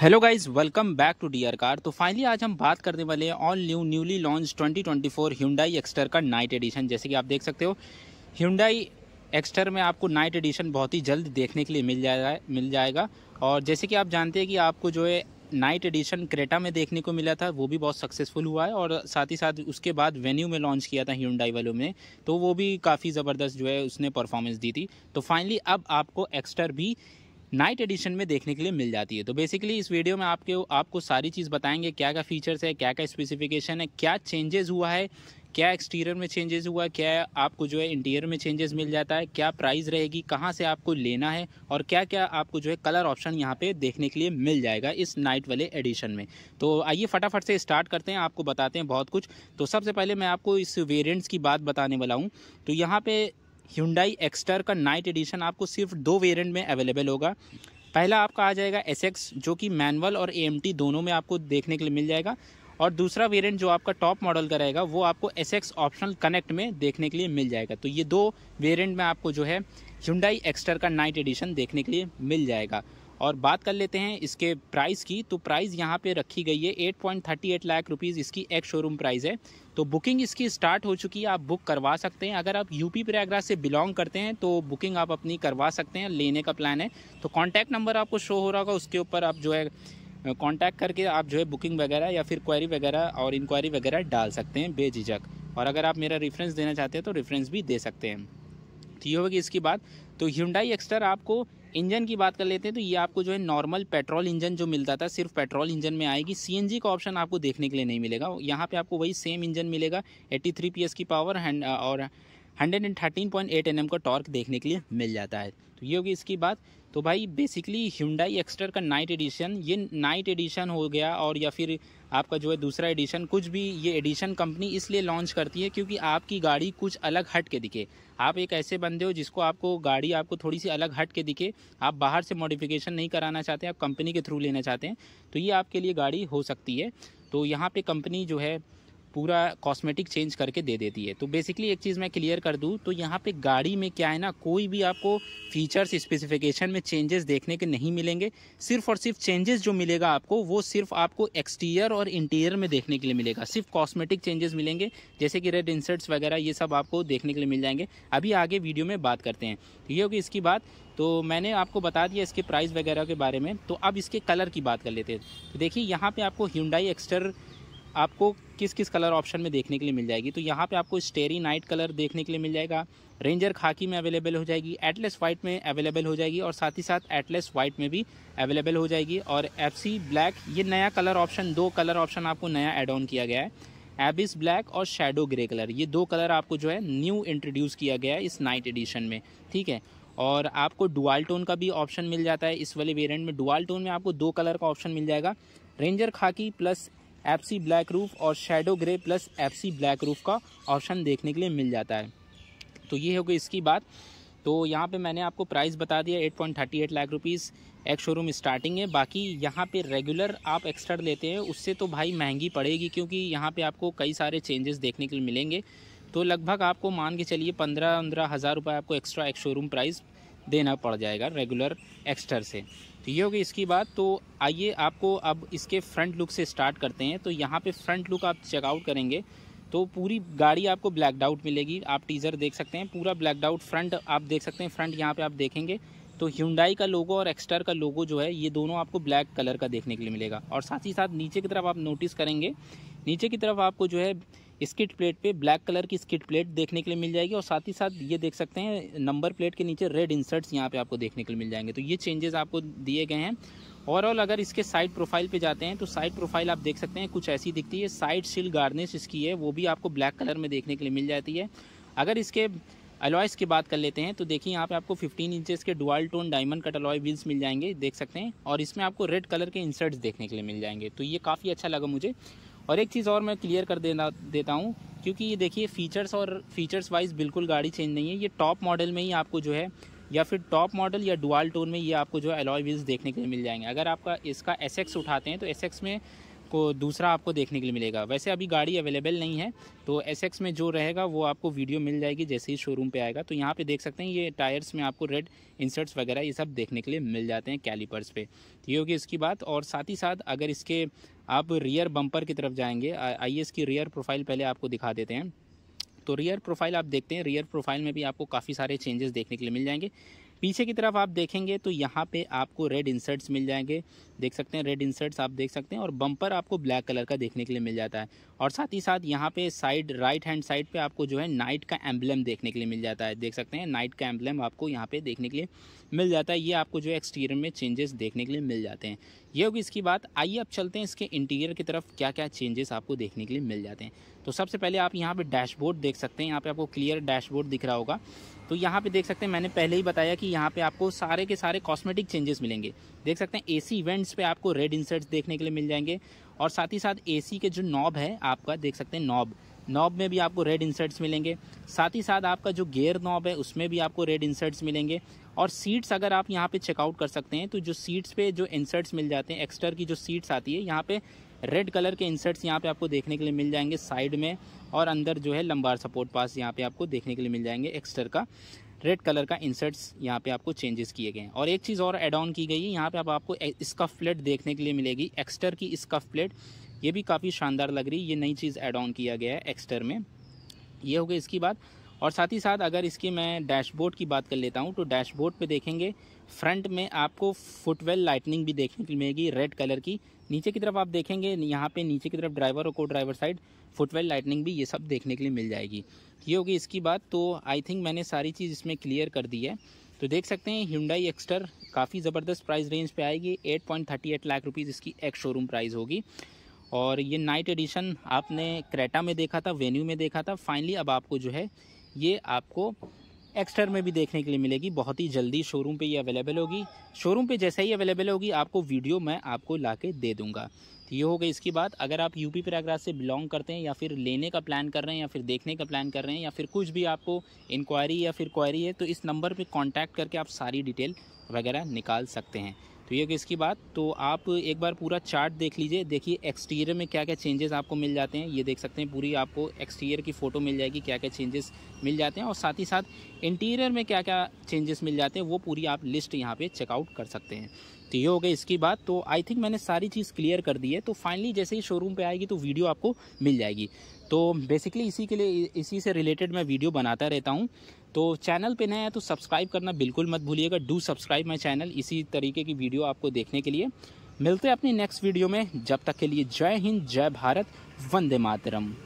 hello guys welcome back to dear car तो finally आज हम बात करने वाले हैं all new newly launch 2024 Hyundai Exter का नाइट एडिशन जैसे कि आप देख सकते हो ह्यूडाई एक्सटर में आपको नाइट एडिशन बहुत ही जल्द देखने के लिए मिल जाएगा मिल जाएगा और जैसे कि आप जानते हैं कि आपको जो है नाइट एडिशन क्रेटा में देखने को मिला था वो भी बहुत सक्सेसफुल हुआ है और साथ ही साथ उसके बाद वेन्यू में लॉन्च किया था ह्यूंडाई वालों में तो वो भी काफ़ी ज़बरदस्त जो है उसने परफॉर्मेंस दी थी तो फाइनली अब आपको एक्स्टर भी नाइट एडिशन में देखने के लिए मिल जाती है तो बेसिकली इस वीडियो में आपके आपको सारी चीज़ बताएंगे क्या क्या फीचर्स है क्या क्या स्पेसिफिकेशन है क्या चेंजेस हुआ है क्या एक्सटीरियर में चेंजेस हुआ क्या आपको जो है इंटीरियर में चेंजेस मिल जाता है क्या प्राइस रहेगी कहाँ से आपको लेना है और क्या क्या आपको जो है कलर ऑप्शन यहाँ पे देखने के लिए मिल जाएगा इस नाइट वाले एडिशन में तो आइए फटाफट से स्टार्ट करते हैं आपको बताते हैं बहुत कुछ तो सबसे पहले मैं आपको इस वेरियंट्स की बात बताने वाला हूँ तो यहाँ पर हुंडई एक्सटर का नाइट एडिशन आपको सिर्फ दो वेरियंट में अवेलेबल होगा पहला आपका आ जाएगा एस जो कि मैनुअल और ए दोनों में आपको देखने के लिए मिल जाएगा और दूसरा वेरिएंट जो आपका टॉप मॉडल का रहेगा वो आपको एस एक्स ऑप्शनल कनेक्ट में देखने के लिए मिल जाएगा तो ये दो वेरिएंट में आपको जो है हुंडई एक्स्टर का नाइट एडिशन देखने के लिए मिल जाएगा और बात कर लेते हैं इसके प्राइस की तो प्राइस यहाँ पे रखी गई है 8.38 लाख रुपीज़ इसकी एक शोरूम प्राइस है तो बुकिंग इसकी स्टार्ट हो चुकी है आप बुक करवा सकते हैं अगर आप यूपी प्रयागराज से बिलोंग करते हैं तो बुकिंग आप अपनी करवा सकते हैं लेने का प्लान है तो कॉन्टैक्ट नंबर आपको शो हो रहा होगा उसके ऊपर आप जो है कॉन्टैक्ट करके आप जो है बुकिंग वगैरह या फिर क्वारी वगैरह और इंक्वायरी वगैरह डाल सकते हैं बेझिझक और अगर आप मेरा रेफरेंस देना चाहते हैं तो रेफरेंस भी दे सकते हैं तो ये होगी इसकी बात तो ह्यूंडाई एक्स्टर आपको इंजन की बात कर लेते हैं तो ये आपको जो है नॉर्मल पेट्रोल इंजन जो मिलता था सिर्फ पेट्रोल इंजन में आएगी सीएनजी का ऑप्शन आपको देखने के लिए नहीं मिलेगा यहाँ पे आपको वही सेम इंजन मिलेगा 83 पीएस की पावर uh, और 113.8 एनएम का टॉर्क देखने के लिए मिल जाता है तो ये होगी इसकी बात तो भाई बेसिकली ह्यूंडाई एक्स्टर का नाइट एडिशन ये नाइट एडिशन हो गया और या फिर आपका जो है दूसरा एडिशन कुछ भी ये एडिशन कंपनी इसलिए लॉन्च करती है क्योंकि आपकी गाड़ी कुछ अलग हट के दिखे आप एक ऐसे बंदे हो जिसको आपको गाड़ी आपको थोड़ी सी अलग हट के दिखे आप बाहर से मॉडिफिकेशन नहीं कराना चाहते आप कंपनी के थ्रू लेना चाहते हैं तो ये आपके लिए गाड़ी हो सकती है तो यहाँ पर कंपनी जो है पूरा कॉस्मेटिक चेंज करके दे देती है तो बेसिकली एक चीज़ मैं क्लियर कर दूँ तो यहाँ पे गाड़ी में क्या है ना कोई भी आपको फीचर्स स्पेसिफिकेशन में चेंजेस देखने के नहीं मिलेंगे सिर्फ और सिर्फ चेंजेस जो मिलेगा आपको वो सिर्फ आपको एक्सटीरियर और इंटीरियर में देखने के लिए मिलेगा सिर्फ कॉस्मेटिक चेंजेस मिलेंगे जैसे कि रेड इंसर्ट्स वगैरह ये सब आपको देखने के लिए मिल जाएंगे अभी आगे वीडियो में बात करते हैं ये होगी इसकी बात तो मैंने आपको बता दिया इसके प्राइस वगैरह के बारे में तो अब इसके कलर की बात कर लेते हैं तो देखिए यहाँ पे आपको हिंडाई एक्सटर आपको किस किस कलर ऑप्शन में देखने के लिए मिल जाएगी तो यहाँ पे आपको स्टेरी नाइट कलर देखने के लिए मिल जाएगा रेंजर खाकी में अवेलेबल हो जाएगी एटलेस वाइट में अवेलेबल हो जाएगी और साथ ही साथ एटलेस वाइट में भी अवेलेबल हो जाएगी और एफ ब्लैक ये नया कलर ऑप्शन दो कलर ऑप्शन आपको नया एड ऑन किया गया है एबिस ब्लैक और शेडो ग्रे कलर ये दो कलर आपको जो है न्यू इंट्रोड्यूस किया गया है इस नाइट एडिशन में ठीक है और आपको डुआल टोन का भी ऑप्शन मिल जाता है इस वाले वेरिएंट में डुआल टोन में आपको दो कलर का ऑप्शन मिल जाएगा ranger khaki plus abyss black roof और shadow grey plus abyss black roof का ऑप्शन देखने के लिए मिल जाता है तो ये हो गई इसकी बात तो यहाँ पे मैंने आपको प्राइस बता दिया 8.38 lakh rupees ex showroom starting है बाकी यहाँ पे रेगुलर आप एक्स्ट्रा लेते हैं उससे तो भाई महंगी पड़ेगी क्योंकि यहाँ पे आपको कई सारे चेंजेस देखने के लिए मिलेंगे तो लगभग आपको मान के चलिए पंद्रह पंद्रह हज़ार रुपये आपको एक्स्ट्रा एक शोरूम प्राइस देना पड़ जाएगा रेगुलर एक्स्ट्रा से ये होगी इसकी बात तो आइए आपको अब इसके फ्रंट लुक से स्टार्ट करते हैं तो यहाँ पे फ्रंट लुक आप चेकआउट करेंगे तो पूरी गाड़ी आपको ब्लैक आउट मिलेगी आप टीज़र देख सकते हैं पूरा ब्लैक आउट फ्रंट आप देख सकते हैं फ्रंट यहाँ पे आप देखेंगे तो ह्यूंडाई का लोगो और एक्स्टर का लोगो जो है ये दोनों आपको ब्लैक कलर का देखने के लिए मिलेगा और साथ ही साथ नीचे की तरफ आप नोटिस करेंगे नीचे की तरफ आपको जो है स्किट प्लेट पे ब्लैक कलर की स्किट प्लेट देखने के लिए मिल जाएगी और साथ ही साथ ये देख सकते हैं नंबर प्लेट के नीचे रेड इंसर्ट्स यहाँ पे आपको देखने के लिए मिल जाएंगे तो ये चेंजेस आपको दिए गए हैं ओवरऑल अगर इसके साइड प्रोफाइल पे जाते हैं तो साइड प्रोफाइल आप देख सकते हैं कुछ ऐसी दिखती है साइड सिल गार्निश इसकी है वो भी आपको ब्लैक कलर में देखने के लिए मिल जाती है अगर इसके अलॉयस की बात कर लेते हैं तो देखिए यहाँ पे आपको 15 इंचेस के dual tone diamond cut alloy wheels मिल जाएंगे देख सकते हैं और इसमें आपको रेड कलर के इंसर्ट्स देखने के लिए मिल जाएंगे तो ये काफ़ी अच्छा लगा मुझे और एक चीज़ और मैं क्लियर कर देना देता हूँ क्योंकि ये देखिए फ़ीचर्स और फीचर्स वाइज बिल्कुल गाड़ी चेंज नहीं है ये टॉप मॉडल में ही आपको जो है या फिर टॉप मॉडल या डुआल टोन में ये आपको जो है अलॉय व्हील्स देखने के लिए मिल जाएंगे अगर आपका इसका एस उठाते हैं तो एस में को दूसरा आपको देखने के लिए मिलेगा वैसे अभी गाड़ी अवेलेबल नहीं है तो एस में जो रहेगा वो आपको वीडियो मिल जाएगी जैसे ही शोरूम पर आएगा तो यहाँ पर देख सकते हैं ये टायर्स में आपको रेड इंसर्ट्स वगैरह ये सब देखने के लिए मिल जाते हैं कैलीपर्स पे तो ये होगी इसकी बात और साथ ही साथ अगर इसके आप रियर बम्पर की तरफ जाएंगे आई की रियर प्रोफाइल पहले आपको दिखा देते हैं तो रियर प्रोफाइल आप देखते हैं रियर प्रोफाइल में भी आपको काफ़ी सारे चेंजेस देखने के लिए मिल जाएंगे पीछे की तरफ आप देखेंगे तो यहाँ पे आपको रेड इंसर्ट्स मिल जाएंगे देख सकते हैं रेड इंसर्ट्स आप देख सकते हैं और बम्पर आपको ब्लैक कलर का देखने के लिए मिल जाता है और साथ ही साथ यहाँ पे साइड राइट हैंड साइड पे आपको जो है नाइट का एम्बलम देखने के लिए मिल जाता है देख सकते हैं नाइट का एम्बलम आपको यहाँ पे देखने के लिए मिल जाता है ये आपको जो है एक्सटीरियर में चेंजेस देखने के लिए मिल जाते हैं ये होगी इसकी बात आइए अब चलते हैं इसके इंटीरियर की तरफ क्या क्या चेंजेस आपको देखने के लिए मिल जाते हैं तो सबसे पहले आप यहाँ पे डैशबोर्ड देख सकते हैं यहाँ पे आपको क्लियर डैशबोर्ड दिख रहा होगा तो यहाँ पे देख सकते हैं मैंने पहले ही बताया कि यहाँ पे आपको सारे के सारे कॉस्मेटिक चेंजेस मिलेंगे देख सकते हैं एसी इवेंट्स पे आपको रेड इंसर्ट्स देखने के लिए मिल जाएंगे और साथ ही साथ एसी के जो नॉब है आपका देख सकते हैं नॉब नॉब में भी आपको रेड इंसर्ट्स मिलेंगे साथ ही साथ आपका जो गेयर नॉब है उसमें भी आपको रेड इंसर्ट्स मिलेंगे और सीट्स अगर आप यहाँ पे चेकआउट कर सकते हैं तो जो सीट्स पे जो इंसर्ट्स मिल जाते हैं एक्स्टर की जो सीट्स आती है यहाँ पे रेड कलर के इंसर्ट्स यहाँ पे आपको देखने के लिए मिल जाएंगे साइड में और अंदर जो है लंबार सपोर्ट पास यहाँ पे आपको देखने के लिए मिल जाएंगे एक्स्टर का रेड कलर का इंसर्ट्स यहाँ पे आपको चेंजेस किए गए हैं और एक चीज़ और एड ऑन की गई है यहाँ पे आप आपको स्कफ प्लेट देखने के लिए मिलेगी एक्स्टर की स्कफ प्लेट ये भी काफ़ी शानदार लग रही है ये नई चीज़ एड ऑन किया गया है एक्स्टर में ये हो गया इसकी बात और साथ ही साथ अगर इसकी मैं डैशबोर्ड की बात कर लेता हूँ तो डैशबोर्ड पे देखेंगे फ्रंट में आपको फुटवेल लाइटनिंग भी देखने को मिलेगी रेड कलर की नीचे की तरफ आप देखेंगे यहाँ पे नीचे की तरफ ड्राइवर और को ड्राइवर साइड फुटवेल लाइटनिंग भी ये सब देखने के लिए मिल जाएगी ये होगी इसकी बात तो आई थिंक मैंने सारी चीज़ इसमें क्लियर कर दी है तो देख सकते हैं हिंडाई एक्स्टर काफ़ी ज़बरदस्त प्राइस रेंज पे आएगी 8.38 लाख रुपीज़ इसकी एक्स शोरूम प्राइस होगी और ये नाइट एडिशन आपने क्रेटा में देखा था वेन्यू में देखा था फाइनली अब आपको जो है ये आपको एक्स्टर में भी देखने के लिए मिलेगी बहुत ही जल्दी शोरूम पे ये अवेलेबल होगी शोरूम पे जैसे ही अवेलेबल होगी आपको वीडियो मैं आपको ला के दे दूँगा तो ये हो गई इसकी बात अगर आप यूपी प्रयागराज से बिलोंग करते हैं या फिर लेने का प्लान कर रहे हैं या फिर देखने का प्लान कर रहे हैं या फिर कुछ भी आपको इंक्वायरी या फिर क्वायरी है तो इस नंबर पर कॉन्टैक्ट करके आप सारी डिटेल वगैरह निकाल सकते हैं तो ये किसकी बात तो आप एक बार पूरा चार्ट देख लीजिए देखिए एक्सटीरियर में क्या क्या चेंजेस आपको मिल जाते हैं ये देख सकते हैं पूरी आपको एक्सटीरियर की फ़ोटो मिल जाएगी क्या क्या चेंजेस मिल जाते हैं और साथ ही साथ इंटीरियर में क्या क्या चेंजेस मिल जाते हैं वो पूरी आप लिस्ट यहाँ पर चेकआउट कर सकते हैं तो ये हो गई इसकी बात तो आई थिंक मैंने सारी चीज़ क्लियर कर दी है तो फाइनली जैसे ही शोरूम पे आएगी तो वीडियो आपको मिल जाएगी तो बेसिकली इसी के लिए इसी से रिलेटेड मैं वीडियो बनाता रहता हूँ तो चैनल पे नया है तो सब्सक्राइब करना बिल्कुल मत भूलिएगा डू सब्सक्राइब माई चैनल इसी तरीके की वीडियो आपको देखने के लिए मिलते हैं अपनी नेक्स्ट वीडियो में जब तक के लिए जय हिंद जय भारत वंदे मातरम